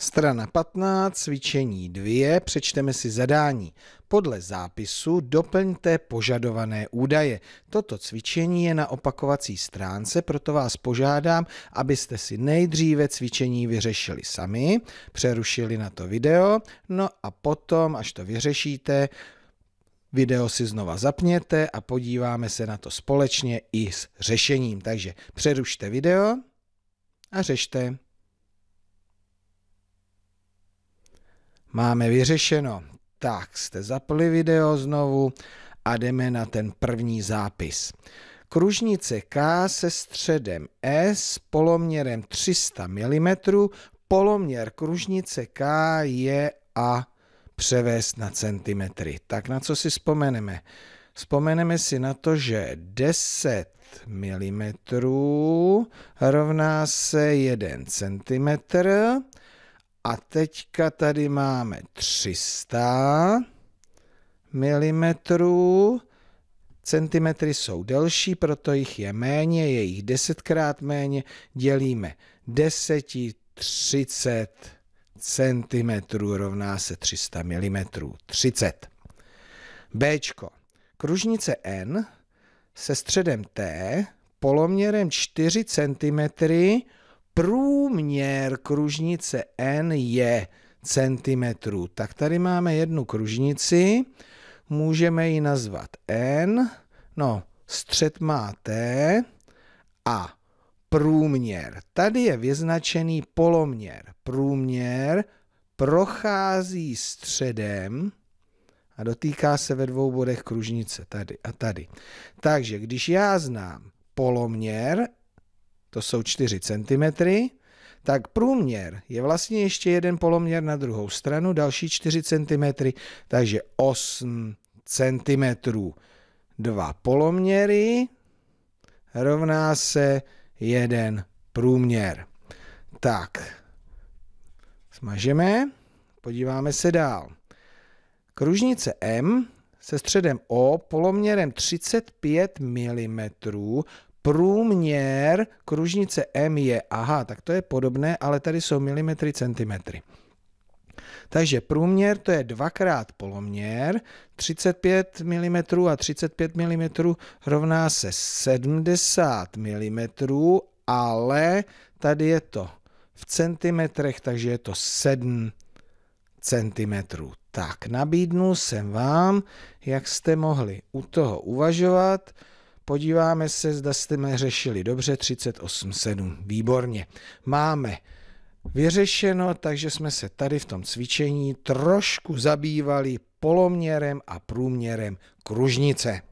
Strana 15, cvičení 2, přečteme si zadání. Podle zápisu doplňte požadované údaje. Toto cvičení je na opakovací stránce, proto vás požádám, abyste si nejdříve cvičení vyřešili sami, přerušili na to video, no a potom, až to vyřešíte, Video si znova zapněte a podíváme se na to společně i s řešením. Takže přerušte video a řešte. Máme vyřešeno. Tak, jste zapli video znovu a jdeme na ten první zápis. Kružnice K se středem S poloměrem 300 mm, poloměr kružnice K je a převést na centimetry. Tak na co si vzpomeneme? Vzpomeneme si na to, že 10 mm rovná se 1 cm a teďka tady máme 300 mm. Centimetry jsou delší, proto jich je méně, je jich desetkrát méně. Dělíme 10, 30 cm rovná se 300 mm. 30. B. Kružnice N se středem T poloměrem 4 cm průměr kružnice N je centimetrů. Tak tady máme jednu kružnici, můžeme ji nazvat N, no střed má T a průměr. Tady je vyznačený poloměr. Průměr prochází středem a dotýká se ve dvou bodech kružnice, tady a tady. Takže když já znám poloměr to jsou 4 cm, tak průměr je vlastně ještě jeden poloměr na druhou stranu, další 4 cm, takže 8 cm. Dva poloměry rovná se jeden průměr. Tak, smažeme, podíváme se dál. Kružnice M se středem O poloměrem 35 mm průměr kružnice M je, aha, tak to je podobné, ale tady jsou milimetry, centimetry. Takže průměr to je dvakrát poloměr, 35 mm a 35 mm rovná se 70 mm, ale tady je to v centimetrech, takže je to 7 cm. Tak, nabídnu jsem vám, jak jste mohli u toho uvažovat, Podíváme se, zda jsme řešili dobře 38.7. Výborně. Máme vyřešeno, takže jsme se tady v tom cvičení trošku zabývali poloměrem a průměrem kružnice.